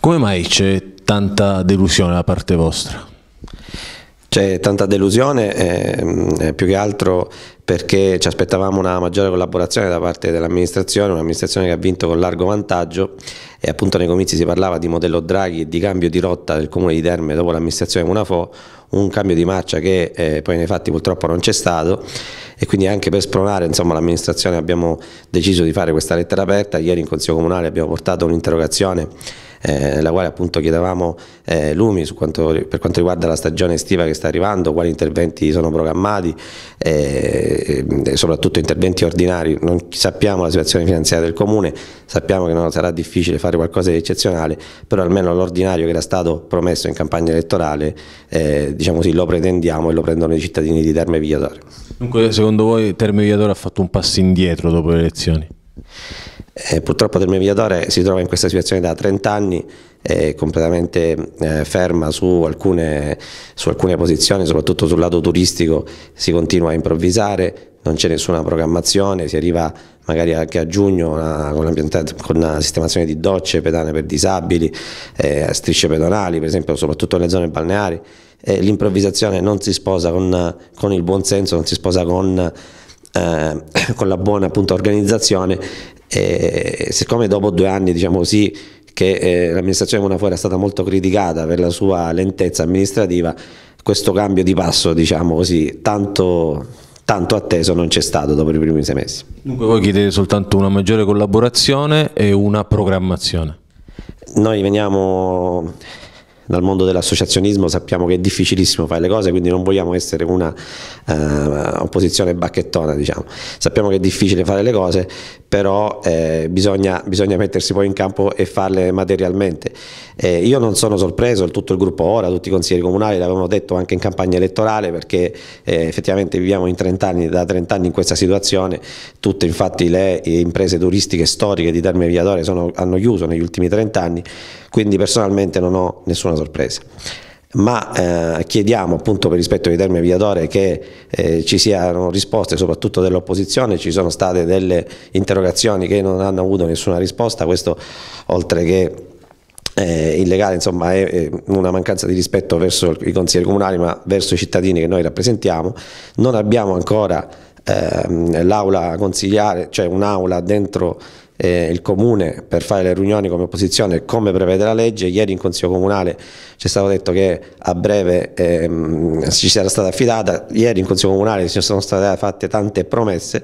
Come mai c'è tanta delusione da parte vostra? C'è tanta delusione, ehm, eh, più che altro perché ci aspettavamo una maggiore collaborazione da parte dell'amministrazione, un'amministrazione che ha vinto con largo vantaggio e appunto nei comizi si parlava di modello Draghi e di cambio di rotta del comune di Terme dopo l'amministrazione Munafo, un cambio di marcia che eh, poi nei fatti purtroppo non c'è stato e quindi anche per spronare l'amministrazione abbiamo deciso di fare questa lettera aperta, ieri in Consiglio Comunale abbiamo portato un'interrogazione eh, nella quale appunto chiedevamo eh, lumi quanto, per quanto riguarda la stagione estiva che sta arrivando, quali interventi sono programmati, eh, soprattutto interventi ordinari, non sappiamo la situazione finanziaria del comune, sappiamo che non sarà difficile fare qualcosa di eccezionale, però almeno l'ordinario che era stato promesso in campagna elettorale eh, diciamo così, lo pretendiamo e lo prendono i cittadini di Terme Vigliatore. Dunque secondo voi Terme Vigliatore ha fatto un passo indietro dopo le elezioni? Eh, purtroppo Terme Viadore si trova in questa situazione da 30 anni, è completamente eh, ferma su alcune, su alcune posizioni, soprattutto sul lato turistico si continua a improvvisare, non c'è nessuna programmazione, si arriva magari anche a giugno una, con, la, con una sistemazione di docce, pedane per disabili, eh, strisce pedonali per esempio soprattutto nelle zone balneari, eh, l'improvvisazione non si sposa con, con il senso non si sposa con, eh, con la buona appunto, organizzazione e siccome dopo due anni, diciamo così, che eh, l'amministrazione Monafore è stata molto criticata per la sua lentezza amministrativa, questo cambio di passo, diciamo così, tanto, tanto atteso non c'è stato dopo i primi sei mesi. Dunque voi chiedete soltanto una maggiore collaborazione e una programmazione? Noi veniamo dal mondo dell'associazionismo sappiamo che è difficilissimo fare le cose, quindi non vogliamo essere una eh, opposizione bacchettona, diciamo. Sappiamo che è difficile fare le cose, però eh, bisogna, bisogna, mettersi poi in campo e farle materialmente. Eh, io non sono sorpreso, tutto il gruppo ora, tutti i consiglieri comunali l'avevano detto anche in campagna elettorale perché eh, effettivamente viviamo 30 anni, da 30 anni in questa situazione, tutte infatti le imprese turistiche storiche di Terme Viadore sono, hanno chiuso negli ultimi 30 anni, quindi personalmente non ho nessuna sorpresa ma eh, chiediamo appunto per rispetto ai termini Viadore che eh, ci siano risposte soprattutto dell'opposizione, ci sono state delle interrogazioni che non hanno avuto nessuna risposta, questo oltre che eh, illegale insomma è, è, una mancanza di rispetto verso i consiglieri comunali ma verso i cittadini che noi rappresentiamo, non abbiamo ancora ehm, l'aula consigliare, cioè un'aula dentro eh, il comune per fare le riunioni come opposizione come prevede la legge. Ieri in Consiglio Comunale ci è stato detto che a breve ehm, ci sarà stata affidata, ieri in Consiglio Comunale ci sono state fatte tante promesse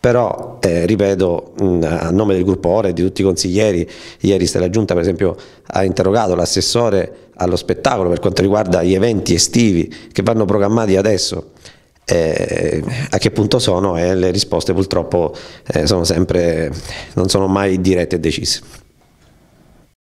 però eh, ripeto mh, mm, a nome del gruppo Ore e di tutti i consiglieri ieri Stella Giunta per esempio ha interrogato l'assessore allo spettacolo per quanto riguarda gli eventi estivi che vanno programmati adesso eh, a che punto sono e eh, le risposte purtroppo eh, sono sempre, non sono mai dirette e decise.